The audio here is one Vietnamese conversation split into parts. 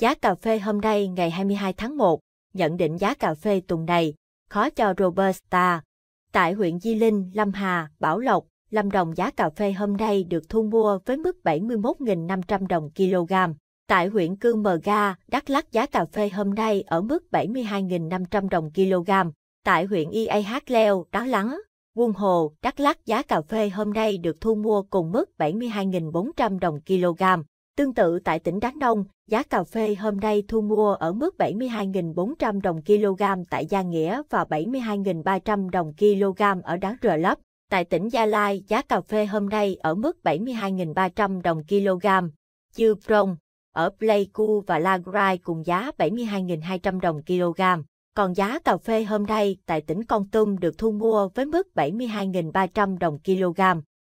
Giá cà phê hôm nay ngày 22 tháng 1, nhận định giá cà phê tuần này, khó cho Robusta. Tại huyện Di Linh, Lâm Hà, Bảo Lộc, Lâm Đồng giá cà phê hôm nay được thu mua với mức 71.500 đồng kg. Tại huyện Cư Mờ Ga, Đắk Lắk giá cà phê hôm nay ở mức 72.500 đồng kg. Tại huyện IAH Leo, Đá Lắng, Quân Hồ, Đắk Lắk giá cà phê hôm nay được thu mua cùng mức 72.400 đồng kg. Tương tự tại tỉnh Đắk Nông, giá cà phê hôm nay thu mua ở mức 72.400 đồng kg tại Gia Nghĩa và 72.300 đồng kg ở Đắk Rờ Lấp. Tại tỉnh Gia Lai, giá cà phê hôm nay ở mức 72.300 đồng kg. Chư Prong, ở Pleiku và Lagrai cùng giá 72.200 đồng kg. Còn giá cà phê hôm nay tại tỉnh Con Tum được thu mua với mức 72.300 đồng kg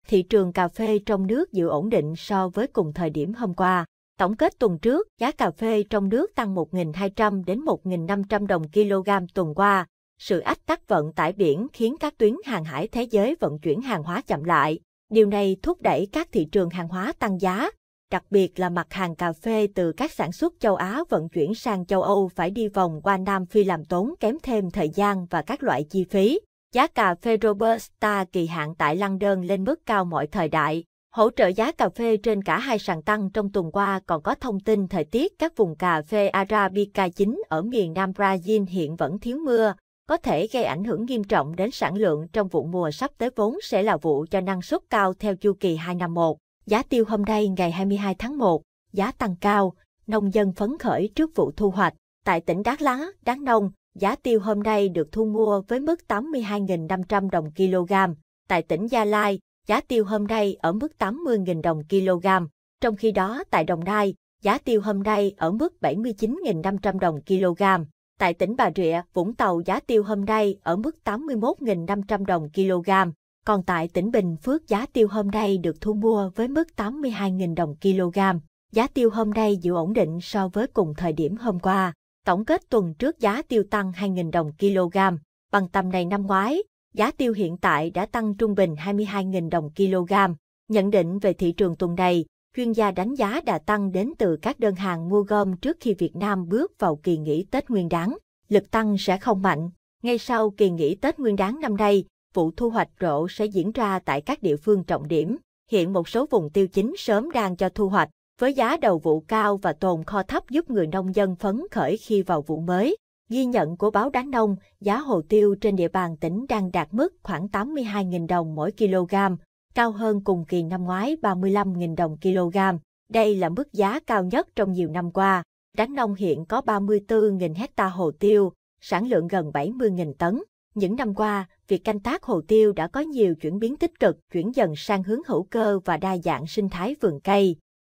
thị trường cà phê trong nước giữ ổn định so với cùng thời điểm hôm qua. Tổng kết tuần trước, giá cà phê trong nước tăng 1.200 đến 1.500 đồng kg tuần qua. Sự ách tắc vận tải biển khiến các tuyến hàng hải thế giới vận chuyển hàng hóa chậm lại. Điều này thúc đẩy các thị trường hàng hóa tăng giá, đặc biệt là mặt hàng cà phê từ các sản xuất châu Á vận chuyển sang châu Âu phải đi vòng qua Nam Phi làm tốn kém thêm thời gian và các loại chi phí. Giá cà phê Robusta kỳ hạn tại Lăng đơn lên mức cao mọi thời đại, hỗ trợ giá cà phê trên cả hai sàn tăng trong tuần qua còn có thông tin thời tiết các vùng cà phê Arabica chính ở miền Nam Brazil hiện vẫn thiếu mưa, có thể gây ảnh hưởng nghiêm trọng đến sản lượng trong vụ mùa sắp tới vốn sẽ là vụ cho năng suất cao theo chu kỳ 2 năm 1. Giá tiêu hôm nay ngày 22 tháng 1, giá tăng cao, nông dân phấn khởi trước vụ thu hoạch. Tại tỉnh Đắk Lắk, Đắk Nông, giá tiêu hôm nay được thu mua với mức 82.500 đồng kg. Tại tỉnh Gia Lai, giá tiêu hôm nay ở mức 80.000 đồng kg. Trong khi đó tại Đồng Nai, giá tiêu hôm nay ở mức 79.500 đồng kg. Tại tỉnh Bà Rịa, Vũng Tàu giá tiêu hôm nay ở mức 81.500 đồng kg. Còn tại tỉnh Bình Phước giá tiêu hôm nay được thu mua với mức 82.000 đồng kg. Giá tiêu hôm nay giữ ổn định so với cùng thời điểm hôm qua. Tổng kết tuần trước giá tiêu tăng 2.000 đồng kg, bằng tầm này năm ngoái, giá tiêu hiện tại đã tăng trung bình 22.000 đồng kg. Nhận định về thị trường tuần này, chuyên gia đánh giá đã tăng đến từ các đơn hàng mua gom trước khi Việt Nam bước vào kỳ nghỉ Tết Nguyên đán. Lực tăng sẽ không mạnh. Ngay sau kỳ nghỉ Tết Nguyên đán năm nay, vụ thu hoạch rộ sẽ diễn ra tại các địa phương trọng điểm. Hiện một số vùng tiêu chính sớm đang cho thu hoạch, với giá đầu vụ cao và tồn kho thấp giúp người nông dân phấn khởi khi vào vụ mới. Ghi nhận của báo Đáng Nông, giá hồ tiêu trên địa bàn tỉnh đang đạt mức khoảng 82.000 đồng mỗi kg, cao hơn cùng kỳ năm ngoái 35.000 đồng kg. Đây là mức giá cao nhất trong nhiều năm qua. Đáng Nông hiện có 34.000 hecta hồ tiêu, sản lượng gần 70.000 tấn. Những năm qua, việc canh tác hồ tiêu đã có nhiều chuyển biến tích cực, chuyển dần sang hướng hữu cơ và đa dạng sinh thái vườn cây.